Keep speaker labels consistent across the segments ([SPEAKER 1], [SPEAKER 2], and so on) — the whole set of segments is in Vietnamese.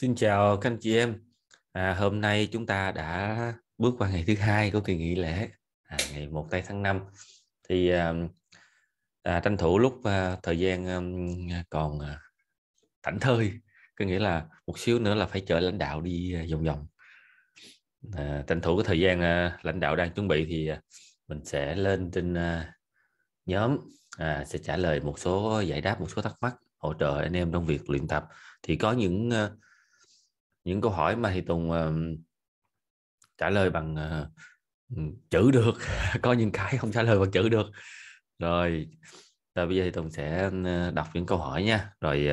[SPEAKER 1] Xin chào các anh chị em. À, hôm nay chúng ta đã bước qua ngày thứ hai của kỳ nghỉ lễ à, ngày 1 tây tháng 5 thì à, à, tranh thủ lúc à, thời gian à, còn à, thảnh thơi có nghĩa là một xíu nữa là phải chở lãnh đạo đi à, vòng vòng à, tranh thủ cái thời gian à, lãnh đạo đang chuẩn bị thì à, mình sẽ lên trên à, nhóm à, sẽ trả lời một số giải đáp một số thắc mắc hỗ trợ anh em trong việc luyện tập thì có những uh, những câu hỏi mà thì tùng uh, trả lời bằng uh, chữ được có những cái không trả lời bằng chữ được rồi rồi bây giờ thì tùng sẽ ờ, đọc những câu hỏi nha rồi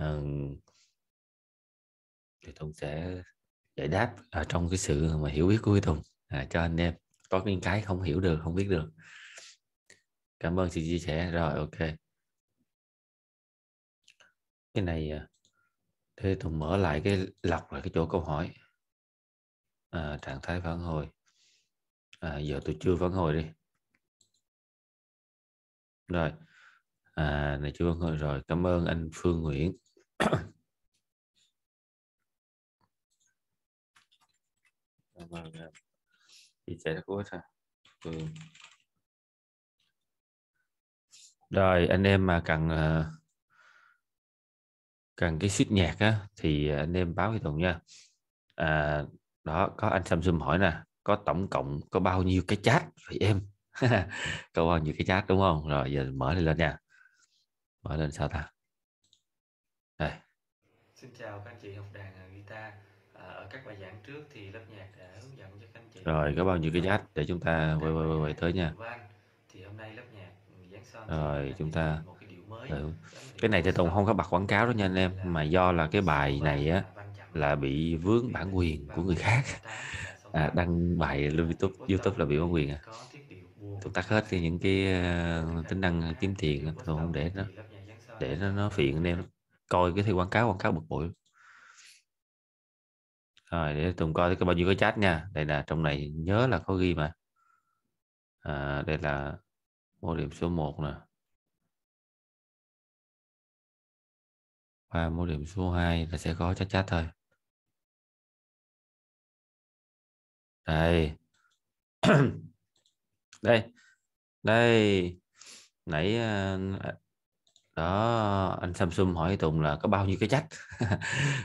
[SPEAKER 1] uh, thì tùng sẽ giải đáp ở trong cái sự mà hiểu biết của tùng à, cho anh em có những cái không hiểu được không biết được cảm ơn sự chia sẻ rồi ok cái này thế Tùng mở lại cái lọc lại cái chỗ câu hỏi à, trạng thái phản hồi à, giờ tôi chưa phản hồi đi rồi à, này chưa phản hồi rồi cảm ơn anh Phương Nguyễn
[SPEAKER 2] cảm ơn chị trẻ của
[SPEAKER 1] Phương rồi anh em mà cần uh, cần cái suýt nhạc á, thì à, anh em báo với Tùng nha à, đó có anh Samsung hỏi nè có tổng cộng có bao nhiêu cái chat vậy em có bao nhiêu cái chat đúng không rồi giờ mở lên, nha mở lên sao ta đây xin chào các chị học đàn à, guitar à, ở các bài giảng trước thì lớp nhạc đã hướng dẫn cho các anh chị rồi có bao nhiêu cái chat để chúng ta quay quay quay, tới nha thì hôm nay lớp nhạc giảng son rồi chúng ta ừ. cái này thì tùng không có bật quảng cáo đó nha anh em mà do là cái bài này á là bị vướng bản quyền của người khác à, đăng bài lên youtube youtube là bị bản quyền à tôi tắt hết thì những cái ờ, tính năng kiếm tiền tôi không để nó để nó nó phiền anh em coi cái thì quảng cáo quảng cáo bực bội rồi để tùng coi cái bao nhiêu cái chat nha đây là trong này nhớ là có ghi mà à, đây là ô điểm số 1 nè
[SPEAKER 2] và mô điểm số 2 là sẽ có chắc chắn thôi đây
[SPEAKER 1] đây đây nãy ờ, đó anh Samsung hỏi Tùng là có bao nhiêu cái trách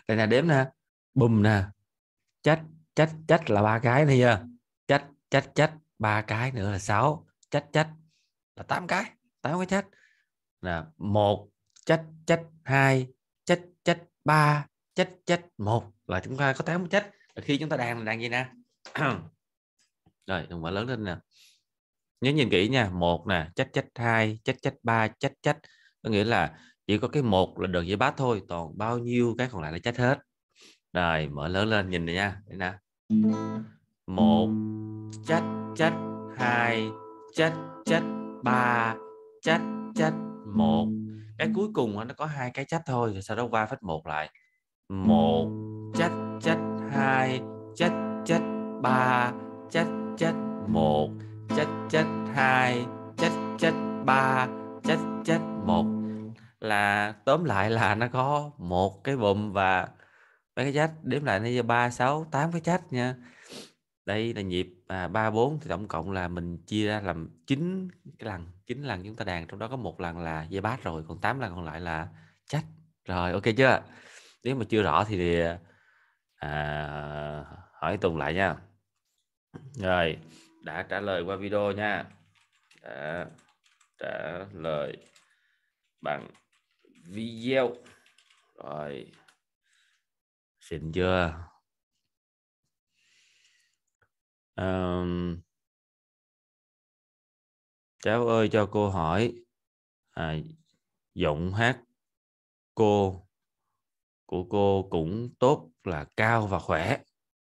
[SPEAKER 1] đây là đếm nè bùm nè trách trách trách là ba cái này chưa trách trách trách ba cái nữa là sáu trách trách là tám cái tám cái trách là một trách trách hai 3 chết chết một là chúng ta có tám chết là khi chúng ta đang đang gì nè rồi đừng mở lớn lên nè nhớ nhìn kỹ nha một nè chết chết hai chết chết ba chết chết có nghĩa là chỉ có cái một là được dây bát thôi toàn bao nhiêu cái còn lại là chết hết rồi mở lớn lên nhìn này nha đây nè một chết chết hai chết chết ba chết chết một cái cuối cùng nó có hai cái trách thôi rồi sau đó qua phách một lại một trách trách hai trách trách ba trách trách một trách trách hai trách trách ba trách trách một là tóm lại là nó có một cái bùm và mấy cái trách đếm lại nó ra ba sáu tám cái trách nha đây là nhịp à, 3 4 thì tổng cộng là mình chia ra làm 9 cái lần 9 lần chúng ta đàn trong đó có một lần là dây bass rồi còn 8 lần còn lại là chắc rồi ok chưa nếu mà chưa rõ thì, à, hỏi Tùng lại nha rồi đã trả lời qua video nha đã trả lời bằng video rồi xin chưa um,
[SPEAKER 2] cháu ơi cho cô hỏi
[SPEAKER 1] à, giọng hát cô của cô cũng tốt là cao và khỏe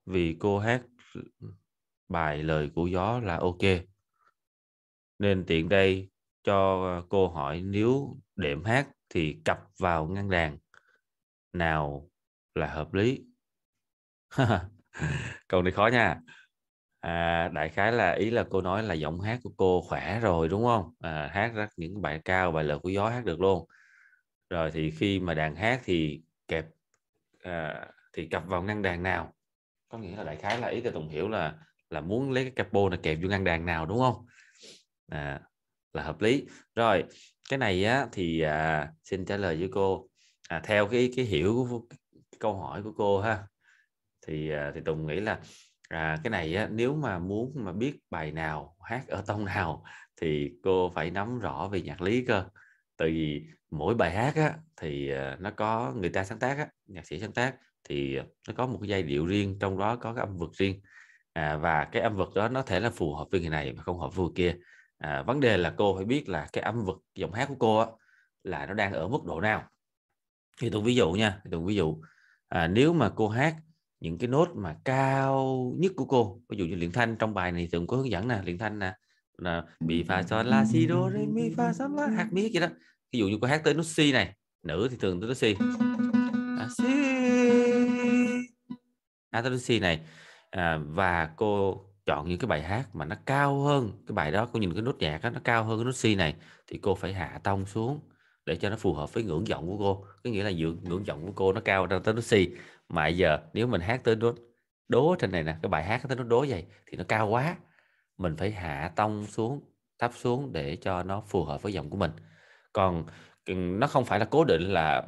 [SPEAKER 1] vì cô hát bài lời của gió là ok nên tiện đây cho cô hỏi nếu đệm hát thì cặp vào ngăn đàn nào là hợp lý câu này khó nha à, đại khái là ý là cô nói là giọng hát của cô khỏe rồi đúng không à, hát rất những bài cao bài lời của gió hát được luôn rồi thì khi mà đàn hát thì kẹp à, thì cặp vào ngăn đàn nào có nghĩa là đại khái là ý tôi tùng hiểu là là muốn lấy cái capo này kẹp vô ngăn đàn nào đúng không à, là hợp lý rồi cái này á, thì à, xin trả lời với cô à, theo cái cái hiểu của cái câu hỏi của cô ha thì à, thì tùng nghĩ là à, cái này á, nếu mà muốn mà biết bài nào hát ở tông nào thì cô phải nắm rõ về nhạc lý cơ tại vì mỗi bài hát á, thì ờ, nó có người ta sáng tác á, nhạc sĩ sáng tác thì nó có một cái giai điệu riêng trong đó có cái âm vực riêng à, và cái âm vực đó nó thể là phù hợp với người này mà không hợp với người kia à, vấn đề là cô phải biết là cái âm vực giọng hát của cô á, là nó đang ở mức độ nào thì tôi ví dụ nha tôi ví dụ à, nếu mà cô hát những cái nốt mà cao nhất của cô ví dụ như luyện thanh trong bài này thường có hướng dẫn nè luyện thanh nè là bị pha son la si do re mi pha son la hát mi gì đó ví dụ như cô hát tới nốt si này nữ thì thường tới nốt si à, si hát tới nốt si này à, và cô chọn những cái bài hát mà nó cao hơn cái bài đó cô nhìn cái nốt nhạc đó, nó cao hơn cái nốt si này thì cô phải hạ tông xuống để cho nó phù hợp với ngưỡng giọng của cô có nghĩa là ngưỡng, ngưỡng giọng của cô nó cao ra tới nốt si mà giờ nếu mình hát tới nốt đố trên này nè cái bài hát tới nốt đố vậy thì nó cao quá mình phải hạ tông xuống thấp xuống để cho nó phù hợp với giọng của mình còn nó không phải là cố định là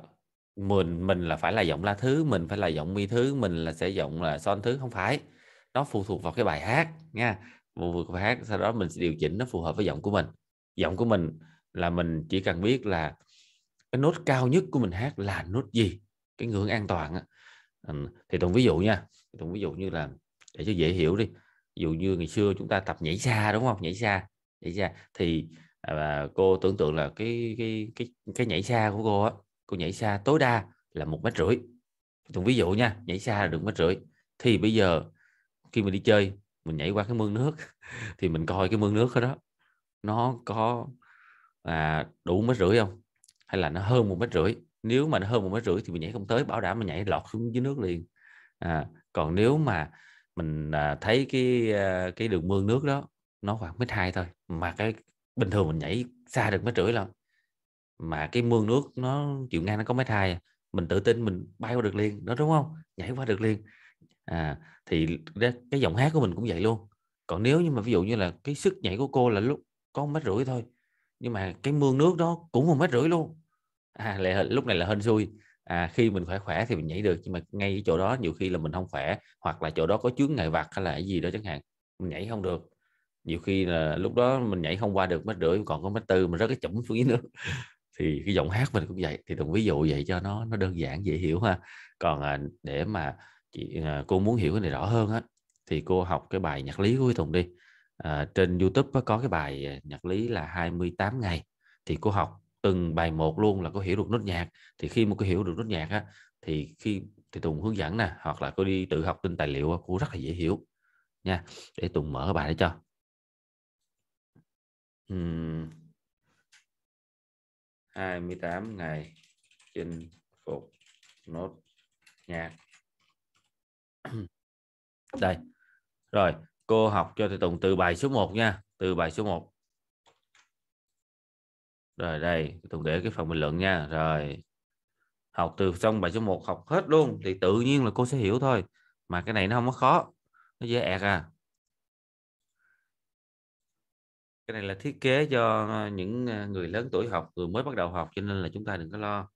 [SPEAKER 1] mình mình là phải là giọng la thứ mình phải là giọng mi thứ mình là sẽ giọng là son thứ không phải nó phụ thuộc vào cái bài hát nha một bài hát sau đó mình sẽ điều chỉnh nó phù hợp với giọng của mình giọng của mình là mình chỉ cần biết là cái nốt cao nhất của mình hát là nốt gì cái ngưỡng an toàn thì tùng ví dụ nha tùng ví dụ như là để cho dễ hiểu đi ví dụ như ngày xưa chúng ta tập nhảy xa đúng không nhảy xa nhảy xa thì à, cô tưởng tượng là cái cái cái cái nhảy xa của cô á cô nhảy xa tối đa là một mét rưỡi tùng ví dụ nha nhảy xa là được mét rưỡi thì bây giờ khi mình đi chơi mình nhảy qua cái mương nước thì mình coi cái mương nước đó nó có à, đủ mét rưỡi không hay là nó hơn một mét rưỡi nếu mà nó hơn một mét rưỡi thì mình nhảy không tới bảo đảm mình nhảy lọt xuống dưới nước liền à, còn nếu mà mình à, thấy cái à, cái đường mương nước đó nó khoảng mét hai thôi mà cái bình thường mình nhảy xa được mét rưỡi lắm mà cái mương nước nó chịu ngang nó có mét hai à, mình tự tin mình bay qua được liền đó đúng không nhảy qua được liền à, thì cái giọng hát của mình cũng vậy luôn còn nếu như mà ví dụ như là cái sức nhảy của cô là lúc có một mét rưỡi thôi nhưng mà cái mương nước đó cũng một mét rưỡi luôn à, lại lúc này là hên xui à, khi mình khỏe khỏe thì mình nhảy được nhưng mà ngay chỗ đó nhiều khi là mình không khỏe hoặc là chỗ đó có chướng ngại vặt hay là cái gì đó chẳng hạn mình nhảy không được nhiều khi là lúc đó mình nhảy không qua được mét rưỡi còn có mét tư mình rất cái chủng xuống dưới nước thì cái giọng hát mình cũng vậy thì từng ví dụ vậy cho nó nó đơn giản dễ hiểu ha còn à, để mà chị à, cô muốn hiểu cái này rõ hơn á thì cô học cái bài nhạc lý của Tùng đi à, trên YouTube có cái bài nhạc lý là 28 ngày thì cô học từng bài một luôn là có hiểu được nốt nhạc thì khi mà cô hiểu được nốt nhạc á thì khi thì tùng hướng dẫn nè hoặc là cô đi tự học trên tài liệu cũng rất là dễ hiểu nha để tùng mở bài để cho uhm. 28 ngày chinh phục nốt nhạc đây rồi cô học cho thầy Tùng từ bài số 1 nha từ bài số 1 rồi đây Tùng để cái phần bình luận nha rồi học từ xong bài số 1 học hết luôn thì tự nhiên là cô sẽ hiểu thôi mà cái này nó không có khó nó dễ ẹt à cái này là thiết kế cho những à, người lớn tuổi học người mới bắt đầu học cho nên là chúng ta đừng có lo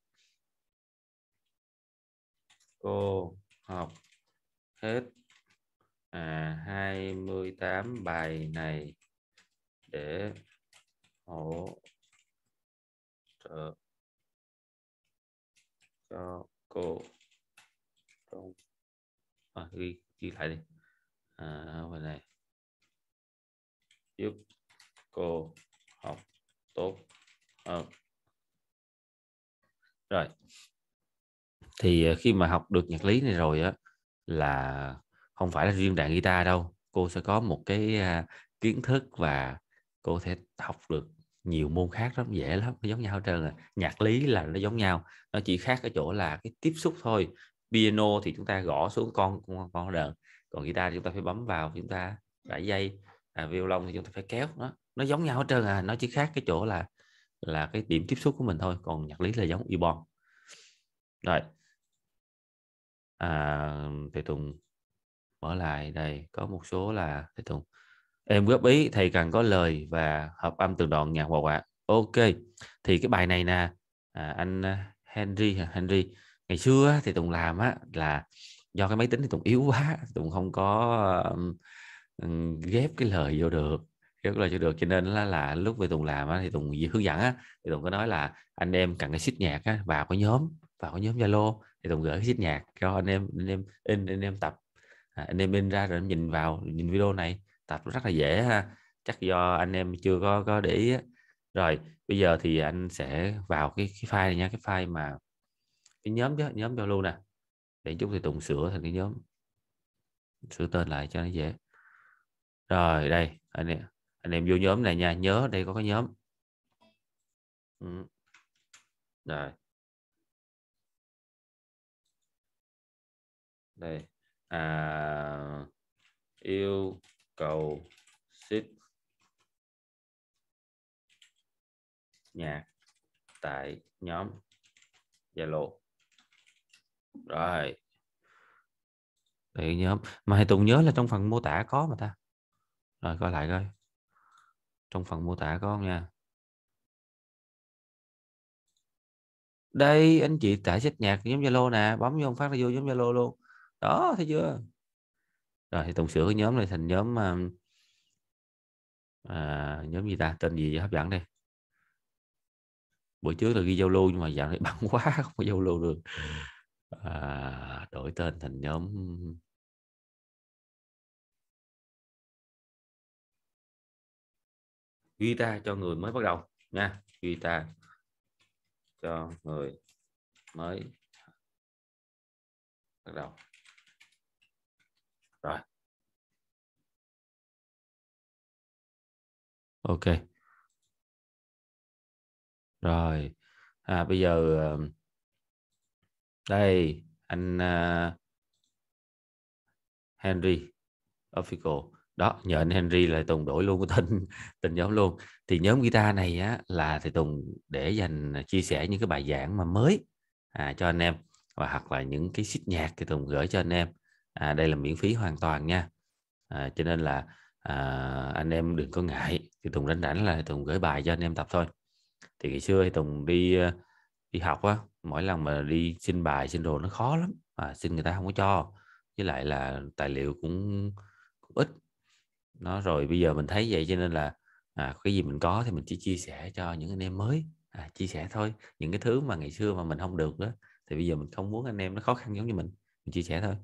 [SPEAKER 1] cô học hết à, 28 bài này để hỗ
[SPEAKER 2] Ờ. cho cô trong
[SPEAKER 1] à, ghi ghi lại đi à, vào này giúp cô học tốt hơn rồi thì ờ, khi mà học được nhạc lý này rồi á là không phải là riêng đàn guitar đâu cô sẽ có một cái à, kiến thức và cô sẽ học được nhiều môn khác rất dễ lắm nó giống nhau hết trơn à. nhạc lý là nó giống nhau nó chỉ khác ở chỗ là cái tiếp xúc thôi piano thì chúng ta gõ xuống con con, con đờn còn guitar thì chúng ta phải bấm vào chúng ta đẩy dây à, violon thì chúng ta phải kéo nó nó giống nhau hết trơn à nó chỉ khác cái chỗ là là cái điểm tiếp xúc của mình thôi còn nhạc lý là giống ibon rồi à, thầy tùng mở lại đây có một số là thầy tùng em góp ý thầy cần có lời và hợp âm từng đoạn nhạc hòa ạ ok thì cái bài này nè à, anh à, Henry Henry ngày xưa thì tùng làm á là do cái máy tính thì tùng yếu quá tùng không có um, ghép cái lời vô được ghép lời vô được cho nên là, là lúc về tùng làm á, thì tùng hướng dẫn á thì tùng có nói là anh em cần cái xích nhạc á, vào cái nhóm vào cái nhóm zalo thì tùng gửi cái xích nhạc cho anh em anh em in anh em tập à, anh em in ra rồi anh nhìn vào nhìn video này tập rất là dễ ha chắc do anh em chưa có có để ý rồi bây giờ thì anh sẽ vào cái cái file này nha cái file mà cái nhóm chứ nhóm luôn nè để chút thì tùng sửa thành cái nhóm sửa tên lại cho nó dễ rồi đây anh em anh em vô nhóm này nha nhớ đây có cái nhóm ừ.
[SPEAKER 2] rồi đây à yêu cầu ship nhạc
[SPEAKER 1] tại nhóm Zalo rồi thì nhóm mà hay Tùng nhớ là trong phần mô tả có mà ta rồi coi lại coi trong phần mô tả có không nha đây anh chị tải xếp nhạc nhóm Zalo nè bấm vô phát ra vô nhóm Zalo luôn đó thấy chưa rồi thì tùng sửa cái nhóm này thành nhóm à, à nhóm gì ta tên gì hấp dẫn đây buổi trước là ghi giao lưu nhưng mà dạo này bận quá không có giao lưu được ừ. à, đổi
[SPEAKER 2] tên thành nhóm ghi ta cho người mới bắt đầu nha ghi ta cho người mới bắt đầu rồi ok rồi
[SPEAKER 1] à, bây giờ ờ, đây anh uh, Henry Official đó nhờ anh Henry là Tùng đổi luôn cái tên tên nhóm luôn thì nhóm guitar này á, là thì Tùng để dành à, chia sẻ những cái bài giảng mà mới à, cho anh em và hoặc là những cái xích nhạc thì Tùng gửi cho anh em à, đây là miễn phí hoàn toàn nha à, cho nên là à, anh em đừng có ngại thì tùng rảnh rảnh là tùng gửi bài cho anh em tập thôi thì ngày xưa thì tùng đi ờ, đi học á mỗi lần mà đi xin bài xin đồ nó khó lắm à, xin người ta không có cho với lại là tài liệu cũng, cũng ít nó rồi bây giờ mình thấy vậy cho nên là à, cái gì mình có thì mình chỉ chia sẻ cho những anh em mới à, chia sẻ thôi những cái thứ mà ngày xưa mà mình không được đó thì bây giờ mình không muốn anh em nó khó khăn giống như mình mình chia sẻ thôi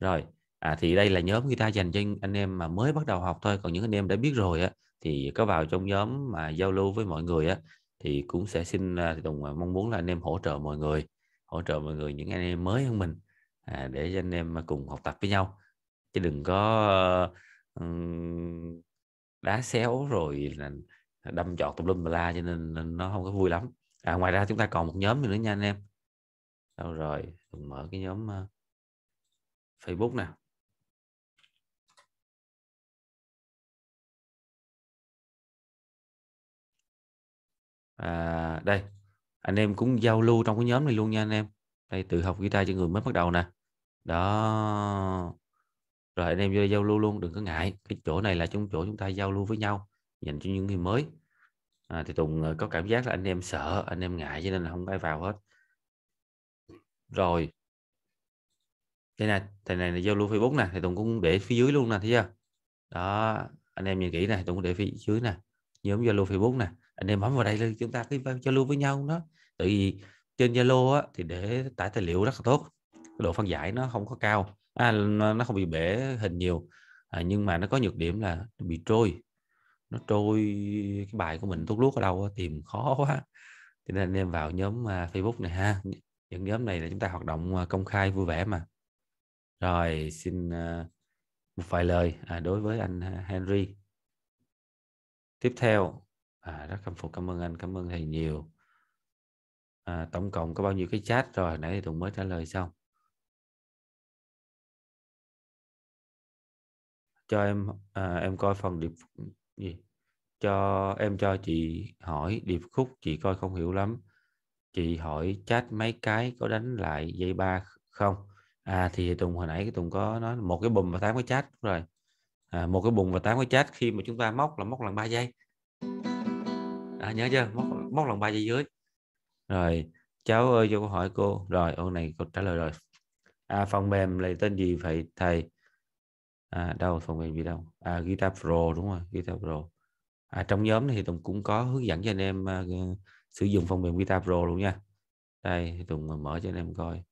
[SPEAKER 1] rồi à, thì đây là nhóm guitar dành cho anh em mà mới bắt đầu học thôi còn những anh em đã biết rồi á thì có vào trong nhóm mà giao lưu với mọi người á thì cũng sẽ xin đồng à, à, mong muốn là anh em hỗ trợ mọi người hỗ trợ mọi người những anh em mới hơn mình à, để cho anh em cùng học tập với nhau chứ đừng có uh, đá xéo rồi là đâm chọt tùm lum la cho nên nó không có vui lắm à, ngoài ra chúng ta còn một nhóm nữa nha anh em đâu rồi mở cái nhóm uh,
[SPEAKER 2] Facebook nào à, đây
[SPEAKER 1] anh em cũng giao lưu trong cái nhóm này luôn nha anh em đây tự học guitar cho người mới bắt đầu nè đó rồi anh em vô giao lưu luôn đừng có ngại cái chỗ này là chúng chỗ chúng ta giao lưu với nhau dành cho những người mới à, thì tùng ờ, có cảm giác là anh em sợ anh em ngại cho nên là không ai vào hết rồi đây nè thầy này là zalo facebook nè thầy tùng cũng để phía dưới luôn nè thấy chưa đó anh em nhìn kỹ này tùng cũng để phía dưới nè nhóm zalo facebook nè anh em bấm vào đây chúng ta cứ zalo với nhau đó tại vì trên zalo á thì để tải tài liệu rất là tốt cái độ phân giải nó không có cao à, nó không bị bể hình nhiều à, nhưng mà nó có nhược điểm là bị trôi nó trôi cái bài của mình tốt lúc ở đâu tìm khó quá cho nên anh em vào nhóm à, Facebook này ha những nhóm này là chúng ta hoạt động à, công khai vui vẻ mà rồi xin ờ, một vài lời à, đối với anh à, Henry tiếp theo à, rất cảm phục cảm ơn anh cảm ơn thầy nhiều à, tổng cộng có bao nhiêu cái chat rồi nãy thì tụng mới trả lời xong cho em à, em coi phần điệp gì cho em cho chị hỏi điệp khúc chị coi không hiểu lắm chị hỏi chat mấy cái có đánh lại dây ba không à thì tùng hồi nãy tùng có nói một cái bùm và tám cái chat rồi à, một cái bùm và tám cái chat khi mà chúng ta móc là móc lần ba giây à, nhớ chưa móc móc lần ba giây dưới rồi cháu ơi cho câu hỏi cô rồi ô này cô trả lời rồi à, phần mềm lấy tên gì vậy thầy à, đâu phần mềm gì đâu à, guitar pro đúng rồi guitar pro à, trong nhóm này thì tùng cũng có hướng dẫn cho anh em uh, sử dụng phần mềm guitar pro luôn nha đây tùng à, mở cho anh em coi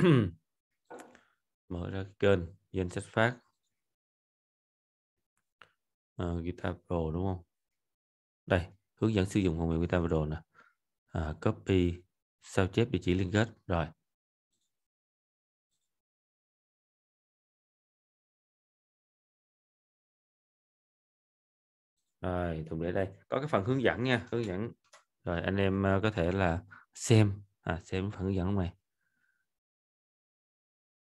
[SPEAKER 1] mở ra kênh danh sách phát à, guitar pro đúng không đây hướng dẫn sử dụng phần mềm guitar pro nè à, copy sao chép địa chỉ liên kết rồi rồi thùng để đây có cái phần hướng dẫn nha hướng dẫn rồi anh em ờ, có thể là xem à, xem phần hướng dẫn này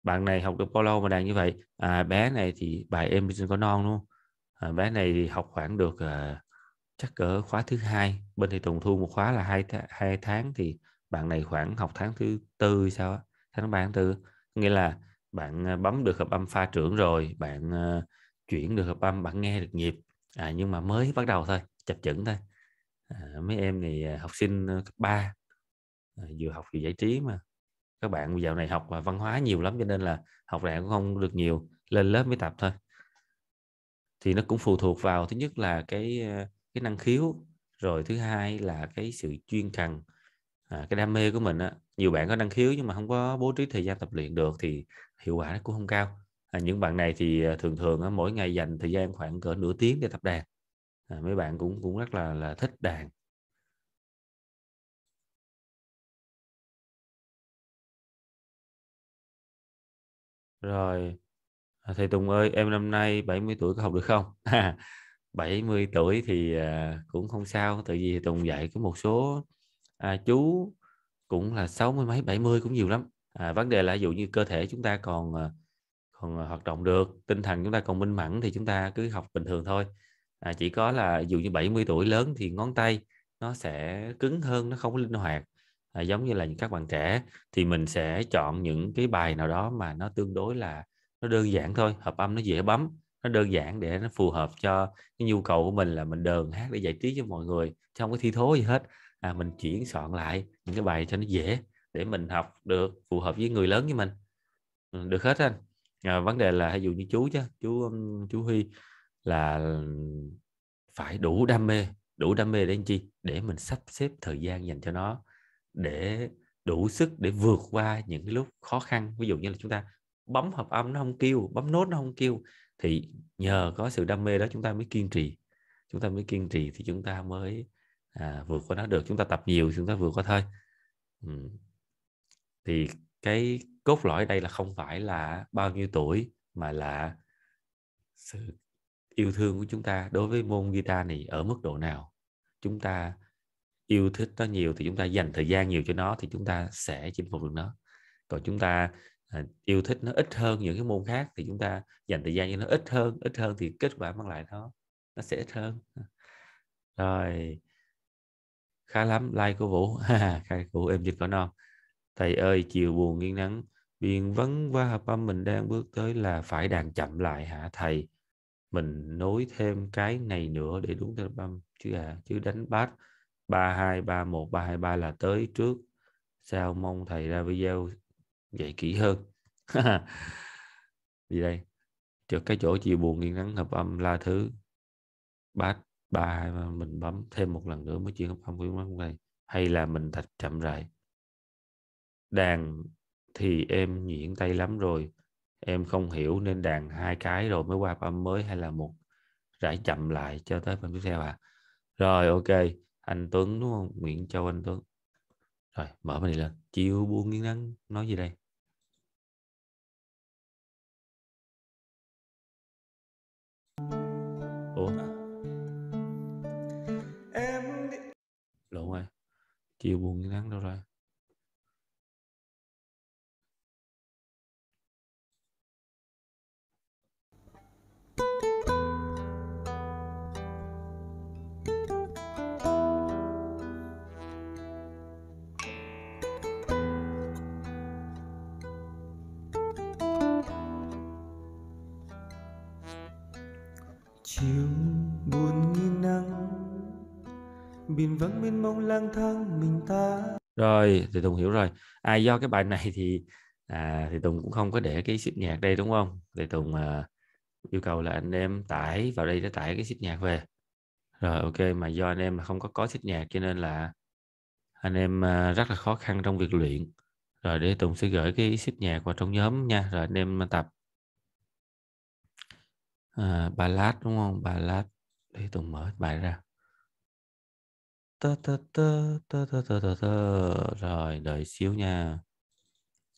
[SPEAKER 1] bạn này học được bao lâu mà đang như vậy à, bé này thì bài em có non luôn à, bé này thì học khoảng được à, chắc cỡ khóa thứ hai bên thì tùng thu một khóa là hai hai tháng thì bạn này khoảng học tháng thứ tư sao tháng ba tháng tư nghĩa là bạn à, bấm được hợp âm pha trưởng rồi bạn uh, chuyển được hợp âm bạn nghe được nhịp à, nhưng mà mới bắt đầu thôi chập chững thôi à, mấy em thì à, học sinh cấp ba à, vừa học vừa giải trí mà các bạn dạo này học và văn hóa nhiều lắm cho nên là học lại cũng không được nhiều lên lớp mới tập thôi thì nó cũng phụ thuộc vào thứ nhất là cái ờ, cái năng khiếu rồi thứ hai là cái sự chuyên cần à, cái đam mê của mình á nhiều bạn có năng khiếu nhưng mà không có bố trí thời gian tập luyện được thì hiệu quả nó cũng không cao à, những bạn này thì ờ, thường thường á, mỗi ngày dành thời gian khoảng cỡ nửa tiếng để tập đàn à, mấy bạn cũng cũng rất là là thích đàn Rồi. À, thầy Tùng ơi, em năm nay 70 tuổi có học được không? 70 tuổi thì à, cũng không sao, tại vì Tùng dạy có một số à, chú cũng là 60 mấy 70 cũng nhiều lắm. À, vấn đề là ví dụ như cơ thể chúng ta còn à, còn à, hoạt động được, tinh thần chúng ta còn minh mẫn thì chúng ta cứ học bình thường thôi. À, chỉ có là ví dụ như 70 tuổi lớn thì ngón tay nó sẽ cứng hơn, nó không có linh hoạt à, giống như là những các bạn trẻ thì mình sẽ chọn những cái bài nào đó mà nó tương đối là nó đơn giản thôi hợp âm nó dễ bấm nó đơn giản để nó phù hợp cho cái nhu cầu của mình là mình đờn hát để giải trí cho mọi người trong cái thi thố gì hết à, mình chuyển soạn lại những cái bài cho nó dễ để mình học được phù hợp với người lớn với mình ừ, được hết anh à, vấn đề là ví dụ như chú chứ chú chú huy là phải đủ đam mê đủ đam mê để làm chi để mình sắp xếp thời gian dành cho nó để đủ sức để vượt qua những cái lúc khó khăn ví dụ như là chúng ta bấm hợp âm nó không kêu bấm nốt nó không kêu thì nhờ có sự đam mê đó chúng ta mới kiên trì chúng ta mới kiên trì thì chúng ta mới à, vượt qua nó được chúng ta tập nhiều chúng ta vượt qua thôi ừ. thì cái cốt lõi đây là không phải là bao nhiêu tuổi mà là sự yêu thương của chúng ta đối với môn guitar này ở mức độ nào chúng ta yêu thích nó nhiều thì chúng ta dành thời gian nhiều cho nó thì chúng ta sẽ chinh phục được nó còn chúng ta à, yêu thích nó ít hơn những cái môn khác thì chúng ta dành thời gian cho nó ít hơn ít hơn thì kết quả mang lại nó nó sẽ ít hơn rồi khá lắm like của vũ khai của em dịch có non thầy ơi chiều buồn nghiêng nắng biên vấn và hợp âm mình đang bước tới là phải đàn chậm lại hả thầy mình nối thêm cái này nữa để đúng theo âm chứ à chứ đánh bass 3231 323 là tới trước sao mong thầy ra video dạy kỹ hơn Đi đây trượt cái chỗ chiều buồn nghiêng nắng hợp âm la thứ bát ba hai mình bấm thêm một lần nữa mới chuyển hợp âm của mắt này hay là mình thật chậm rãi đàn thì em nhuyễn tay lắm rồi em không hiểu nên đàn hai cái rồi mới qua hợp âm mới hay là một rải chậm lại cho tới phần tiếp theo à rồi ok anh Tuấn đúng không Nguyễn Châu Anh Tuấn rồi mở bài này lên chiều buông nghiêng nắng nói gì đây
[SPEAKER 2] ủa em lộn rồi chiều buồn nghiêng nắng đâu rồi
[SPEAKER 1] biển vẫn mênh mông lang thang mình ta rồi thì tùng hiểu rồi à do cái bài này thì à, thì tùng cũng không có để cái ship nhạc đây đúng không thì tùng à, yêu cầu là anh em tải vào đây để tải cái ship nhạc về rồi ok mà do anh em không có có ship nhạc cho nên là anh em à, rất là khó khăn trong việc luyện rồi để tùng sẽ gửi cái ship nhạc vào trong nhóm nha rồi anh em tập à, ballad đúng không ballad để tùng mở bài ra ta ta ta ta ta ta ta ta rồi đợi xíu nha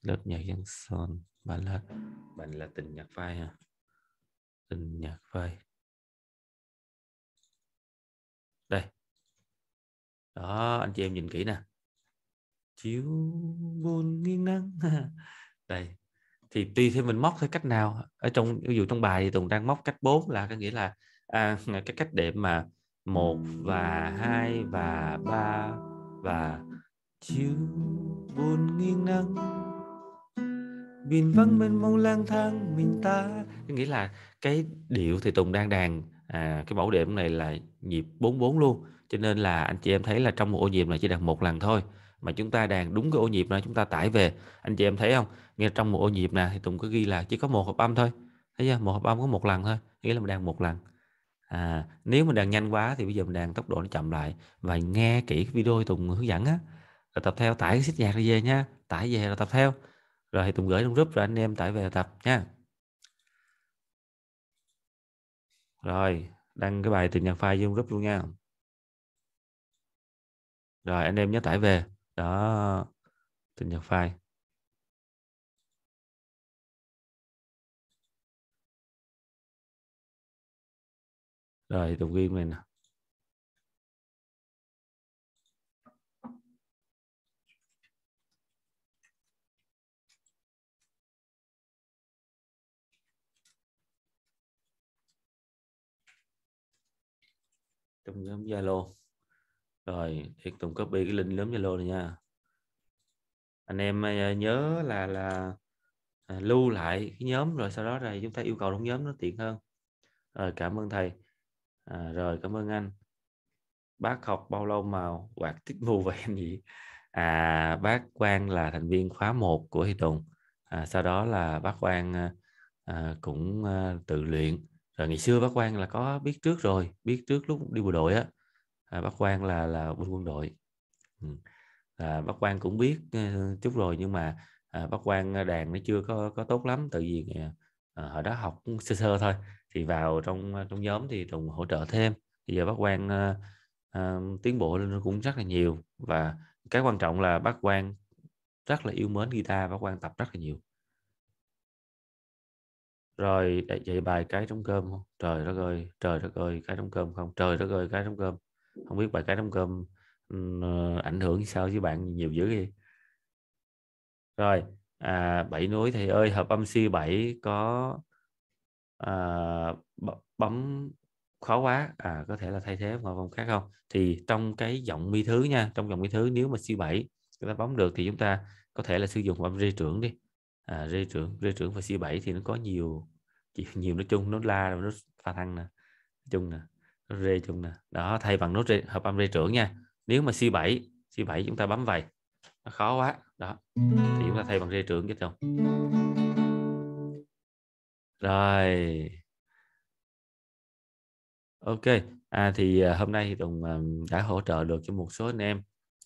[SPEAKER 1] lớp nhạc dân son bạn là bạn là tình nhạc vai hả tình nhạc vai
[SPEAKER 2] đây đó anh chị em nhìn kỹ
[SPEAKER 1] nè chiếu buồn nghiêng nắng đây thì tùy theo mình móc theo cách nào ở trong ví dụ trong bài thì tùng đang móc cách 4 là có nghĩa là à, cái cách để mà một và hai và ba và chiếu buồn nghiêng nắng biển vắng mênh mông lang thang mình ta nghĩa là cái điệu thì tùng đang đàn à, cái mẫu điểm này là nhịp 44 luôn cho nên là anh chị em thấy là trong một ô nhịp là chỉ đàn một lần thôi mà chúng ta đàn đúng cái ô nhịp này chúng ta tải về anh chị em thấy không nghe trong một ô nhịp nè thì tùng có ghi là chỉ có một hợp âm thôi thấy chưa một hợp âm có một lần thôi nghĩa là mình đàn một lần à, nếu mình đang nhanh quá thì bây giờ mình đang tốc độ nó chậm lại và nghe kỹ cái video Tùng hướng dẫn á rồi tập theo tải cái xích nhạc ra về nha tải về rồi tập theo rồi thì Tùng gửi trong group rồi anh em tải về tập nha rồi đăng cái bài tìm nhạc file vô group luôn nha rồi anh em nhớ tải về đó tìm nhạc file
[SPEAKER 2] rồi tục ghi mình nào.
[SPEAKER 1] trong nhóm Zalo rồi để tùng copy cái link nhóm Zalo này nha anh em à, nhớ là là à, lưu lại cái nhóm rồi sau đó là chúng ta yêu cầu trong nhóm nó tiện hơn rồi cảm ơn thầy à, rồi cảm ơn anh bác học bao lâu mà quạt tiết mù vậy anh nhỉ à bác Quang là thành viên khóa 1 của Hi Tùng à, sau đó là bác Quang à, à, cũng à, tự luyện rồi ngày xưa bác Quang là có biết trước rồi biết trước lúc đi bộ đội á à, bác Quang là là quân quân đội ừ. à, bác Quang cũng biết à, chút rồi nhưng mà à, bác Quang à, đàn nó chưa có có tốt lắm tại vì à, hồi đó học sơ sơ thôi thì vào trong ờ, trong nhóm thì tùng hỗ trợ thêm thì giờ bác quan uh, ờ, uh, ờ, tiến bộ lên cũng rất là nhiều và cái quan trọng là bác quan rất là yêu mến guitar bác quan tập rất là nhiều rồi dạy bài cái trong cơm không trời đất ơi trời đất ơi cái trong cơm không trời đất ơi cái trong cơm không biết bài cái trong cơm uh, ảnh hưởng sao với bạn nhiều dữ vậy rồi à, bảy núi thầy ơi hợp âm C7 có à, bấm khó quá à, có thể là thay thế vào vòng khác không thì trong cái giọng mi thứ nha trong giọng mi thứ nếu mà siêu 7 chúng ta bấm được thì chúng ta có thể là sử dụng âm rê trưởng đi à, rê trưởng rê trưởng và siêu 7 thì nó có nhiều nhiều nói chung nó la nó pha thăng nè chung nè rê chung nè đó thay bằng nốt rê, hợp âm rê trưởng nha nếu mà siêu 7 siêu 7 chúng ta bấm vậy nó khó quá đó thì chúng ta thay bằng rê trưởng chứ không rồi ok à, thì à, hôm nay thì tùng à, đã hỗ trợ được cho một số anh em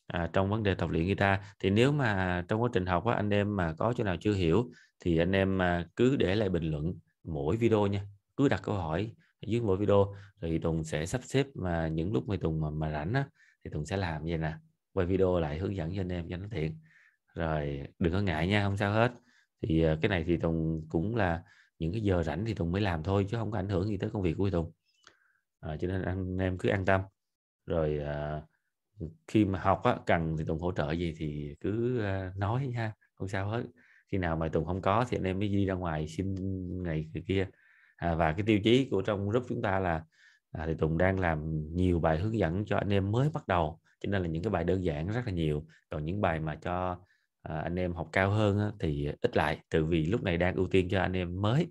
[SPEAKER 1] à, trong vấn đề tập luyện guitar thì nếu mà trong quá trình học á, anh em mà có chỗ nào chưa hiểu thì anh em à, cứ để lại bình luận mỗi video nha cứ đặt câu hỏi dưới mỗi video thì tùng sẽ sắp xếp mà những lúc mà tùng mà, mà rảnh á, thì tùng sẽ làm vậy nè quay video lại hướng dẫn cho anh em cho nó tiện rồi đừng có ngại nha không sao hết thì cái này thì tùng cũng là những cái giờ rảnh thì Tùng mới làm thôi chứ không có ảnh hưởng gì tới công việc của Tùng à, cho nên anh em cứ an tâm rồi à, khi mà học á, cần thì Tùng hỗ trợ gì thì cứ à, nói nha không sao hết khi nào mà Tùng không có thì anh em mới đi ra ngoài xin ngày kia à, và cái tiêu chí của trong group chúng ta là à, thì Tùng đang làm nhiều bài hướng dẫn cho anh em mới bắt đầu cho nên là những cái bài đơn giản rất là nhiều còn những bài mà cho À, anh em học cao hơn thì ít lại từ vì lúc này đang ưu tiên cho anh em mới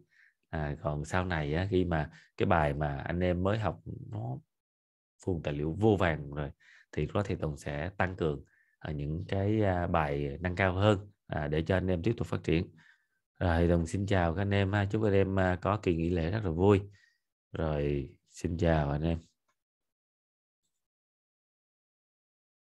[SPEAKER 1] à, còn sau này khi mà cái bài mà anh em mới học nó full tài liệu vô vàng rồi thì có thể tùng sẽ tăng cường à, những cái à, bài nâng cao hơn à, để cho anh em tiếp tục phát triển rồi tùng xin chào các anh em chúc anh em có kỳ nghỉ lễ rất là vui rồi xin chào anh em